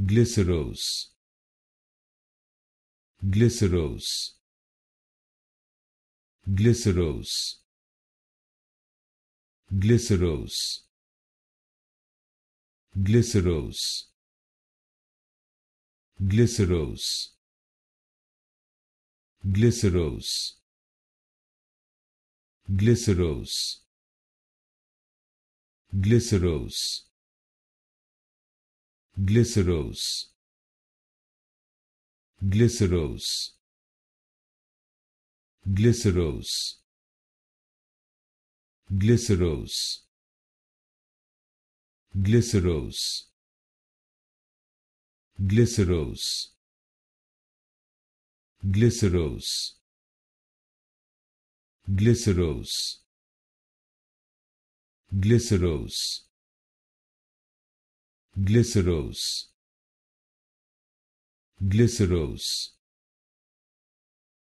glycerose glycerose glycerose glycerose glycerose glycerose glycerose glycerose glycerose glycerose glycerose glycerose glycerose glycerose glycerose glycerose glycerose glycerose glycerose glycerose